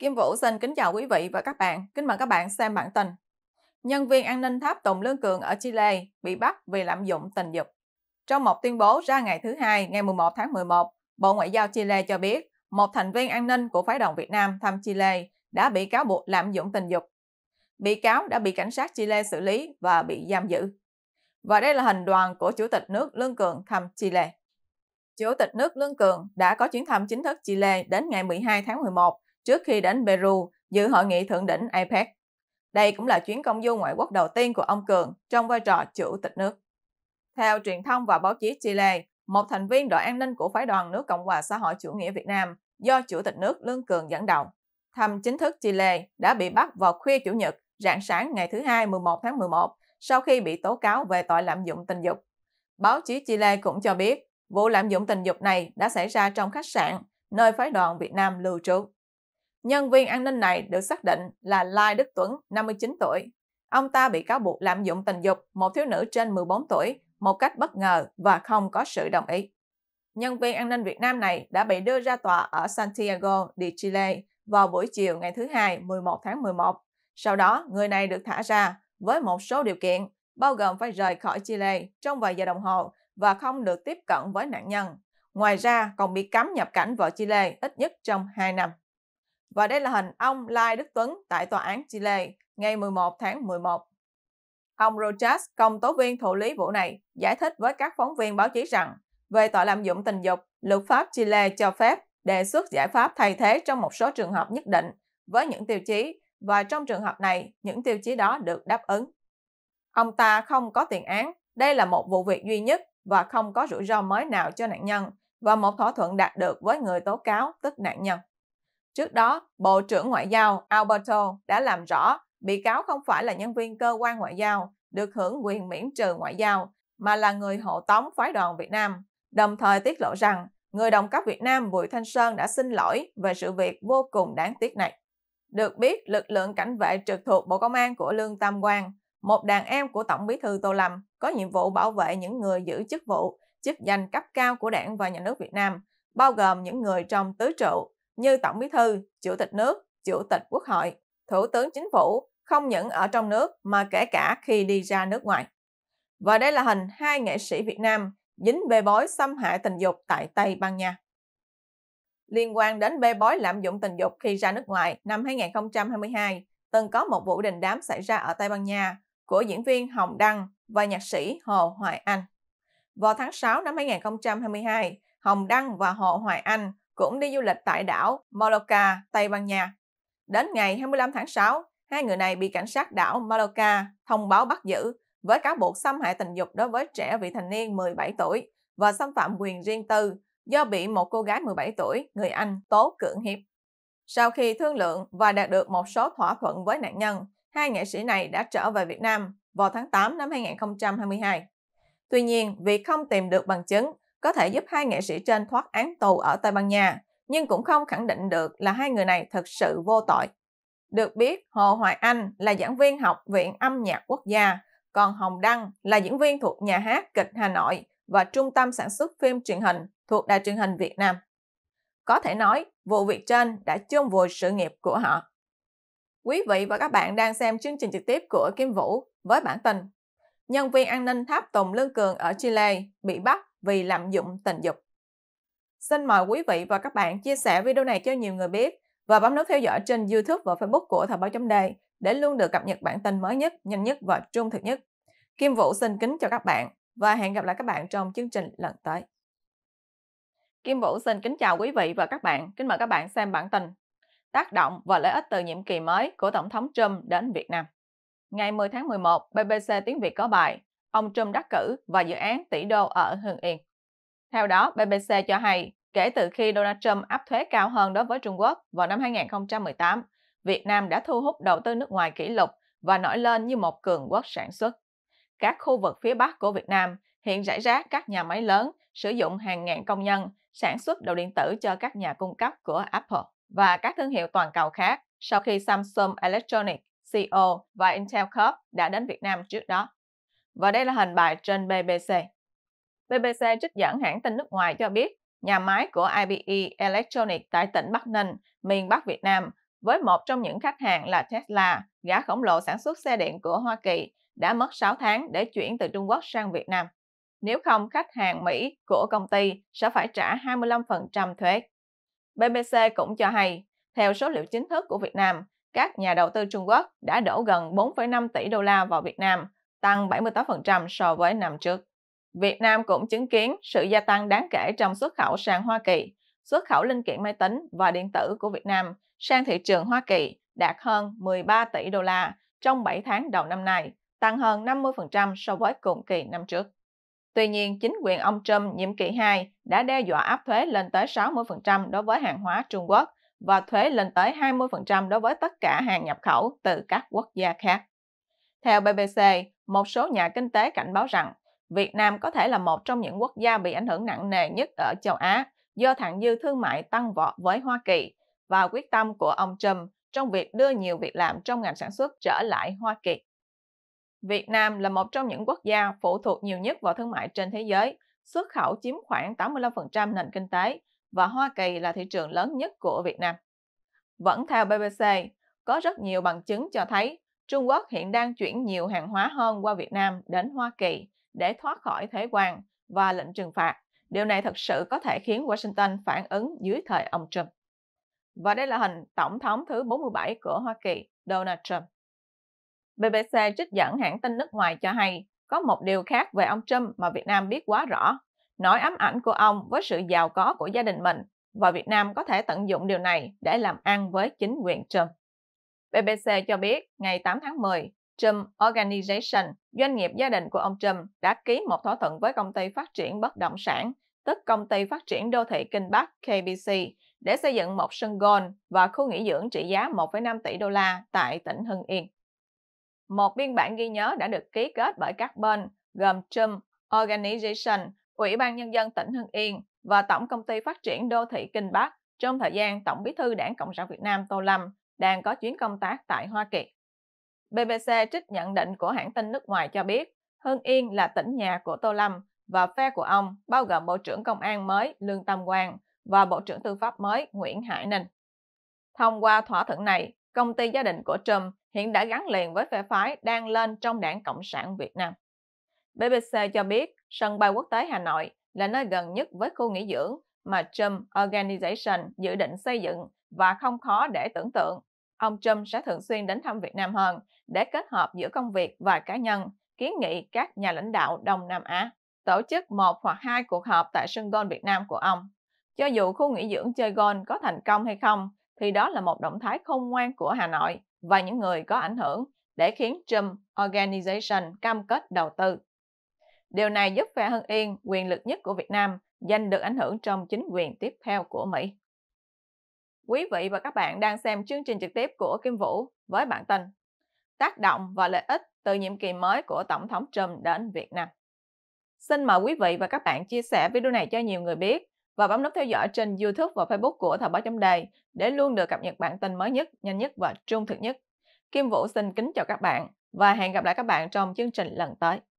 Kim Vũ xin kính chào quý vị và các bạn. Kính mời các bạn xem bản tin. Nhân viên an ninh tháp Tùng Lương Cường ở Chile bị bắt vì lạm dụng tình dục. Trong một tuyên bố ra ngày thứ Hai, ngày 11 tháng 11, Bộ Ngoại giao Chile cho biết một thành viên an ninh của phái đoàn Việt Nam thăm Chile đã bị cáo buộc lạm dụng tình dục. Bị cáo đã bị cảnh sát Chile xử lý và bị giam giữ. Và đây là hình đoàn của Chủ tịch nước Lương Cường thăm Chile. Chủ tịch nước Lương Cường đã có chuyến thăm chính thức Chile đến ngày 12 tháng 11 trước khi đến Peru dự hội nghị thượng đỉnh APEC. Đây cũng là chuyến công du ngoại quốc đầu tiên của ông Cường trong vai trò chủ tịch nước. Theo truyền thông và báo chí Chile, một thành viên đội an ninh của phái đoàn nước Cộng hòa xã hội chủ nghĩa Việt Nam do Chủ tịch nước Lương Cường dẫn đầu, thăm chính thức Chile đã bị bắt vào khuya Chủ nhật, rạng sáng ngày thứ Hai 11 tháng 11 sau khi bị tố cáo về tội lạm dụng tình dục. Báo chí Chile cũng cho biết vụ lạm dụng tình dục này đã xảy ra trong khách sạn nơi phái đoàn Việt Nam lưu trú. Nhân viên an ninh này được xác định là Lai Đức Tuấn, 59 tuổi. Ông ta bị cáo buộc lạm dụng tình dục một thiếu nữ trên 14 tuổi một cách bất ngờ và không có sự đồng ý. Nhân viên an ninh Việt Nam này đã bị đưa ra tòa ở Santiago de Chile vào buổi chiều ngày thứ Hai 11 tháng 11. Sau đó, người này được thả ra với một số điều kiện, bao gồm phải rời khỏi Chile trong vài giờ đồng hồ và không được tiếp cận với nạn nhân. Ngoài ra, còn bị cấm nhập cảnh vào Chile ít nhất trong 2 năm. Và đây là hình ông Lai Đức Tuấn tại Tòa án Chile ngày 11 tháng 11. Ông Rochas, công tố viên thụ lý vụ này, giải thích với các phóng viên báo chí rằng về tội lạm dụng tình dục, luật pháp Chile cho phép đề xuất giải pháp thay thế trong một số trường hợp nhất định với những tiêu chí và trong trường hợp này, những tiêu chí đó được đáp ứng. Ông ta không có tiền án, đây là một vụ việc duy nhất và không có rủi ro mới nào cho nạn nhân và một thỏa thuận đạt được với người tố cáo, tức nạn nhân. Trước đó, Bộ trưởng Ngoại giao Alberto đã làm rõ bị cáo không phải là nhân viên cơ quan ngoại giao được hưởng quyền miễn trừ ngoại giao, mà là người hộ tống phái đoàn Việt Nam. Đồng thời tiết lộ rằng, người đồng cấp Việt Nam Bùi Thanh Sơn đã xin lỗi về sự việc vô cùng đáng tiếc này. Được biết, lực lượng cảnh vệ trực thuộc Bộ Công an của Lương Tam Quang, một đàn em của Tổng bí thư Tô Lâm, có nhiệm vụ bảo vệ những người giữ chức vụ, chức danh cấp cao của đảng và nhà nước Việt Nam, bao gồm những người trong tứ trụ, như Tổng Bí thư, Chủ tịch nước, Chủ tịch Quốc hội, Thủ tướng Chính phủ không những ở trong nước mà kể cả khi đi ra nước ngoài. Và đây là hình hai nghệ sĩ Việt Nam dính bê bối xâm hại tình dục tại Tây Ban Nha. Liên quan đến bê bối lạm dụng tình dục khi ra nước ngoài năm 2022, từng có một vụ đình đám xảy ra ở Tây Ban Nha của diễn viên Hồng Đăng và nhạc sĩ Hồ Hoài Anh. Vào tháng 6 năm 2022, Hồng Đăng và Hồ Hoài Anh cũng đi du lịch tại đảo Mallorca, Tây Ban Nha. Đến ngày 25 tháng 6, hai người này bị cảnh sát đảo Mallorca thông báo bắt giữ với cáo buộc xâm hại tình dục đối với trẻ vị thành niên 17 tuổi và xâm phạm quyền riêng tư do bị một cô gái 17 tuổi, người Anh, tố cưỡng hiếp. Sau khi thương lượng và đạt được một số thỏa thuận với nạn nhân, hai nghệ sĩ này đã trở về Việt Nam vào tháng 8 năm 2022. Tuy nhiên, vì không tìm được bằng chứng có thể giúp hai nghệ sĩ trên thoát án tù ở Tây Ban Nha, nhưng cũng không khẳng định được là hai người này thực sự vô tội. Được biết, Hồ Hoài Anh là giảng viên học Viện Âm nhạc Quốc gia, còn Hồng Đăng là diễn viên thuộc nhà hát kịch Hà Nội và Trung tâm sản xuất phim truyền hình thuộc Đài truyền hình Việt Nam. Có thể nói, vụ việc trên đã chôn vùi sự nghiệp của họ. Quý vị và các bạn đang xem chương trình trực tiếp của Kim Vũ với bản tin Nhân viên an ninh tháp Tùng Lương Cường ở Chile bị bắt vì lạm dụng tình dục. Xin mời quý vị và các bạn chia sẻ video này cho nhiều người biết và bấm nút theo dõi trên YouTube và Facebook của Thời báo chấm đề để luôn được cập nhật bản tin mới nhất, nhanh nhất và trung thực nhất. Kim Vũ xin kính chào các bạn và hẹn gặp lại các bạn trong chương trình lần tới. Kim Vũ xin kính chào quý vị và các bạn. Kính mời các bạn xem bản tin Tác động và lợi ích từ nhiệm kỳ mới của Tổng thống Trump đến Việt Nam. Ngày 10 tháng 11, BBC Tiếng Việt có bài ông Trump đắc cử và dự án tỷ đô ở Hưng Yên. Theo đó, BBC cho hay, kể từ khi Donald Trump áp thuế cao hơn đối với Trung Quốc vào năm 2018, Việt Nam đã thu hút đầu tư nước ngoài kỷ lục và nổi lên như một cường quốc sản xuất. Các khu vực phía Bắc của Việt Nam hiện rải rác các nhà máy lớn sử dụng hàng ngàn công nhân sản xuất đồ điện tử cho các nhà cung cấp của Apple và các thương hiệu toàn cầu khác sau khi Samsung Electronics, CO e và Intel Corp đã đến Việt Nam trước đó. Và đây là hình bài trên BBC. BBC trích dẫn hãng tin nước ngoài cho biết nhà máy của IBE Electronics tại tỉnh Bắc Ninh, miền Bắc Việt Nam, với một trong những khách hàng là Tesla, gã khổng lồ sản xuất xe điện của Hoa Kỳ, đã mất 6 tháng để chuyển từ Trung Quốc sang Việt Nam. Nếu không, khách hàng Mỹ của công ty sẽ phải trả 25% thuế. BBC cũng cho hay, theo số liệu chính thức của Việt Nam, các nhà đầu tư Trung Quốc đã đổ gần 4,5 tỷ đô la vào Việt Nam tăng 78% so với năm trước. Việt Nam cũng chứng kiến sự gia tăng đáng kể trong xuất khẩu sang Hoa Kỳ. Xuất khẩu linh kiện máy tính và điện tử của Việt Nam sang thị trường Hoa Kỳ đạt hơn 13 tỷ đô la trong 7 tháng đầu năm nay, tăng hơn 50% so với cùng kỳ năm trước. Tuy nhiên, chính quyền ông Trump nhiệm kỳ 2 đã đe dọa áp thuế lên tới 60% đối với hàng hóa Trung Quốc và thuế lên tới 20% đối với tất cả hàng nhập khẩu từ các quốc gia khác. Theo BBC, một số nhà kinh tế cảnh báo rằng Việt Nam có thể là một trong những quốc gia bị ảnh hưởng nặng nề nhất ở châu Á do thặng dư thương mại tăng vọt với Hoa Kỳ và quyết tâm của ông Trump trong việc đưa nhiều việc làm trong ngành sản xuất trở lại Hoa Kỳ. Việt Nam là một trong những quốc gia phụ thuộc nhiều nhất vào thương mại trên thế giới, xuất khẩu chiếm khoảng 85% nền kinh tế và Hoa Kỳ là thị trường lớn nhất của Việt Nam. Vẫn theo BBC, có rất nhiều bằng chứng cho thấy Trung Quốc hiện đang chuyển nhiều hàng hóa hơn qua Việt Nam đến Hoa Kỳ để thoát khỏi thế quan và lệnh trừng phạt. Điều này thật sự có thể khiến Washington phản ứng dưới thời ông Trump. Và đây là hình Tổng thống thứ 47 của Hoa Kỳ, Donald Trump. BBC trích dẫn hãng tin nước ngoài cho hay có một điều khác về ông Trump mà Việt Nam biết quá rõ. Nỗi ám ảnh của ông với sự giàu có của gia đình mình và Việt Nam có thể tận dụng điều này để làm ăn với chính quyền Trump. BBC cho biết ngày 8 tháng 10, Trump Organization, doanh nghiệp gia đình của ông Trump, đã ký một thỏa thuận với công ty phát triển bất động sản, tức công ty phát triển đô thị Kinh Bắc KBC, để xây dựng một sân golf và khu nghỉ dưỡng trị giá 1,5 tỷ đô la tại tỉnh Hưng Yên. Một biên bản ghi nhớ đã được ký kết bởi các bên gồm Trump Organization, Ủy ban Nhân dân tỉnh Hưng Yên và Tổng Công ty Phát triển Đô thị Kinh Bắc trong thời gian Tổng bí thư Đảng Cộng sản Việt Nam Tô Lâm đang có chuyến công tác tại Hoa Kỳ. BBC trích nhận định của hãng tin nước ngoài cho biết, Hưng Yên là tỉnh nhà của Tô Lâm và phe của ông bao gồm Bộ trưởng Công an mới Lương Tam Quang và Bộ trưởng Tư pháp mới Nguyễn Hải Ninh. Thông qua thỏa thuận này, công ty gia đình của Trump hiện đã gắn liền với phe phái đang lên trong đảng Cộng sản Việt Nam. BBC cho biết sân bay quốc tế Hà Nội là nơi gần nhất với khu nghỉ dưỡng mà Trump Organization dự định xây dựng và không khó để tưởng tượng ông Trump sẽ thường xuyên đến thăm Việt Nam hơn để kết hợp giữa công việc và cá nhân, kiến nghị các nhà lãnh đạo Đông Nam Á tổ chức một hoặc hai cuộc họp tại sân golf Việt Nam của ông. Cho dù khu nghỉ dưỡng chơi golf có thành công hay không, thì đó là một động thái khôn ngoan của Hà Nội và những người có ảnh hưởng để khiến Trump Organization cam kết đầu tư. Điều này giúp phe Hưng Yên, quyền lực nhất của Việt Nam, giành được ảnh hưởng trong chính quyền tiếp theo của Mỹ. Quý vị và các bạn đang xem chương trình trực tiếp của Kim Vũ với bản tin Tác động và lợi ích từ nhiệm kỳ mới của Tổng thống Trump đến Việt Nam. Xin mời quý vị và các bạn chia sẻ video này cho nhiều người biết và bấm nút theo dõi trên YouTube và Facebook của Thời báo chấm đầy để luôn được cập nhật bản tin mới nhất, nhanh nhất và trung thực nhất. Kim Vũ xin kính chào các bạn và hẹn gặp lại các bạn trong chương trình lần tới.